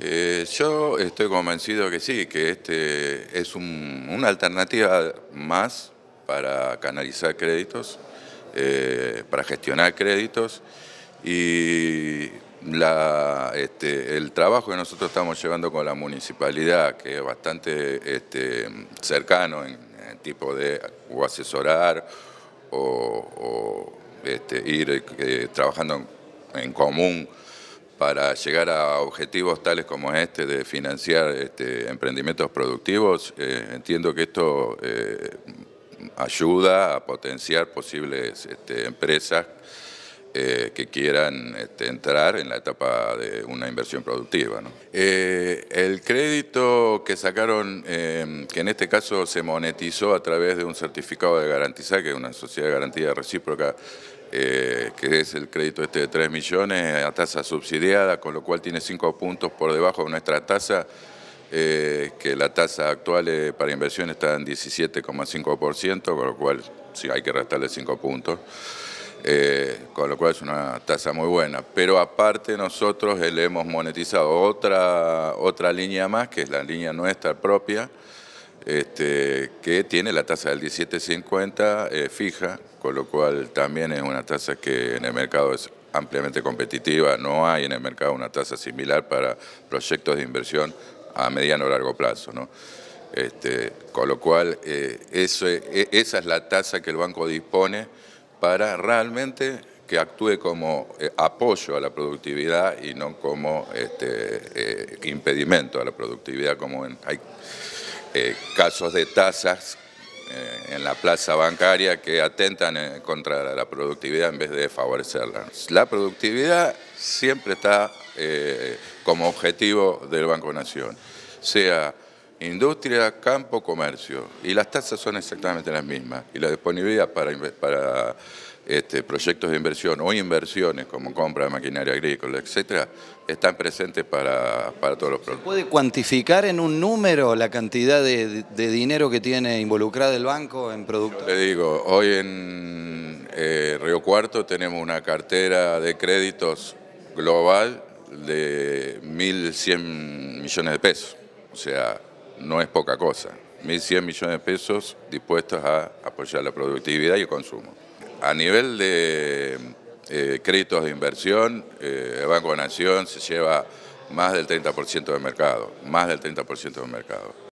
Eh, yo estoy convencido que sí, que este es una alternativa más para canalizar créditos, eh, para gestionar créditos y este, el trabajo que nosotros estamos llevando con la municipalidad, que es bastante este, cercano en, tipo de o asesorar o, este, ir eh, trabajando en común para llegar a objetivos tales como este de financiar este, emprendimientos productivos, eh, entiendo que esto eh, ayuda a potenciar posibles este, empresas eh, que quieran este, entrar en la etapa de una inversión productiva. Eh, el crédito que sacaron, em, que en este caso se monetizó a través de un certificado de garantizar, que es una sociedad de garantía recíproca, eh, que es el crédito este de 3 millones a tasa subsidiada, con lo cual tiene 5 puntos por debajo de nuestra tasa, que la tasa actual para inversión está en 17,5%, con lo cual sí hay que restarle 5 puntos. Eh, con lo cual es una tasa muy buena. Pero aparte nosotros le hemos monetizado otra, otra línea más, que es la línea nuestra propia, este, que tiene la tasa del 17.50 eh, fija, con lo cual también es una tasa que en el mercado es ampliamente competitiva, no hay en el mercado una tasa similar para proyectos de inversión a mediano o largo plazo. Este, con lo cual, eh, e, esa es la tasa que el banco dispone para realmente que actúe como eh, apoyo a la productividad y no como este, eh, impedimento a la productividad, como hay eh, casos de tasas en la plaza bancaria que atentan contra la productividad en vez de favorecerla. La productividad siempre está como objetivo del Banco Nación, sea industria, campo, comercio. Y las tasas son exactamente las mismas. Y la disponibilidad para, para este, proyectos de inversión o inversiones como compra de maquinaria agrícola, etcétera, están presentes para, para todos los productos. puede cuantificar en un número la cantidad de, dinero que tiene involucrada el banco en productos? te le digo, hoy en eh, Río Cuarto tenemos una cartera de créditos global de 1.100 millones de pesos. O sea, no es poca cosa. 1.100 millones de pesos dispuestos a apoyar la productividad y el consumo. A nivel de eh, créditos de inversión, eh, el Banco de Nación se lleva más del 30% del mercado, más del 30% del mercado.